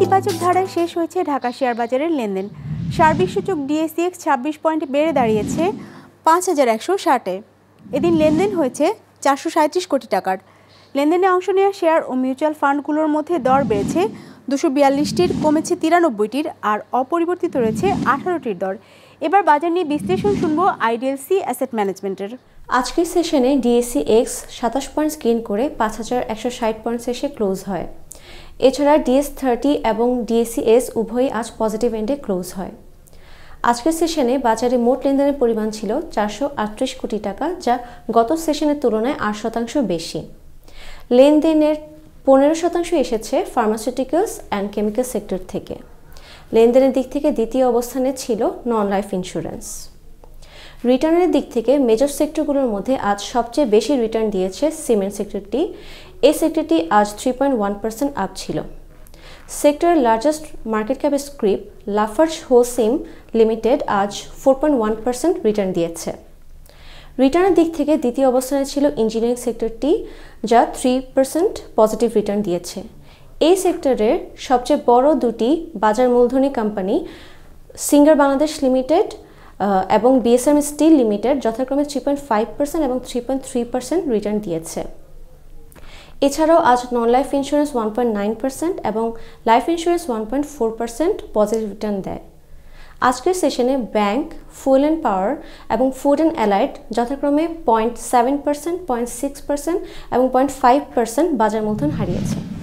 ইতিবাচক ধারায় শেষ হয়েছে ঢাকা শেয়ার বাজারের লেনদেন সার্বিক সূচক ডিএসিএক্স ছাব্বিশ পয়েন্ট বেড়ে দাঁড়িয়েছে পাঁচ হাজার একশো ষাটে এদিন লেনদেন হয়েছে চারশো সাঁত্রিশ কোটি টাকার লেনদেনে অংশ নেওয়া শেয়ার ও মিউচুয়াল ফান্ডগুলোর মধ্যে দর বেড়েছে দুশো বিয়াল্লিশটির কমেছে তিরানব্বইটির আর অপরিবর্তিত রয়েছে আঠারোটির দর এবার বাজার নিয়ে বিশ্লেষণ শুনবো আইডিএলসি অ্যাসেট ম্যানেজমেন্টের আজকের সেশনে ডিএসি এক্স সাতাশ পয়েন্ট স্কিন করে পাঁচ হাজার একশো ষাট পয়েন্ট শেষে ক্লোজ হয় এছাড়া ডিএস থার্টি এবং ডিএসিএস e উভয়ই আজ পজিটিভ এন্ডে ক্লোজ হয় আজকের সেশনে বাজারে মোট লেনদেনের পরিমাণ ছিল চারশো কোটি টাকা যা গত সেশনের তুলনায় আট শতাংশ বেশি লেনদেনের পনেরো শতাংশ এসেছে ফার্মাসিউটিক্যালস অ্যান্ড কেমিক্যাল সেক্টর থেকে লেনদেনের দিক থেকে দ্বিতীয় অবস্থানে ছিল নন লাইফ ইন্স্যুরেন্স রিটার্নের দিক থেকে মেজর সেক্টরগুলোর মধ্যে আজ সবচেয়ে বেশি রিটার্ন দিয়েছে সিমেন্ট সেক্টরটি এই সেক্টরটি আজ three point one percent up ছিল সেক্টরের largest market cap scrip Lafarge Holcim limited আজ four point one percent return দিয়েছে রিটার্নের দিক থেকে দ্বিতীয় অবস্থানে ছিল ইঞ্জিনিয়ারিং সেক্টরটি যা থ্রি পার্সেন্ট পজিটিভ রিটার্ন দিয়েছে এই সেক্টরের সবচেয়ে বড় দুটি বাজার মূলধনী কোম্পানি সিঙ্গার বাংলাদেশ লিমিটেড এবং বিএসএম স্টিল লিমিটেড যথাক্রমে থ্রি পয়েন্ট ফাইভ পার্সেন্ট এবং three point three percent return দিয়েছে এছাড়াও আজ non life insurance one point nine percent এবং life insurance one point four percent positive return দেয় আজকের সেশনে ব্যাংক ফুল অ্যান্ড পাওয়ার এবং ফুড অ্যান্ড অ্যালাইড যথাক্রমে point seven percent point six percent এবং পয়েন্ট ফাইভ পার্সেন্ট বাজার মূলধন হারিয়েছে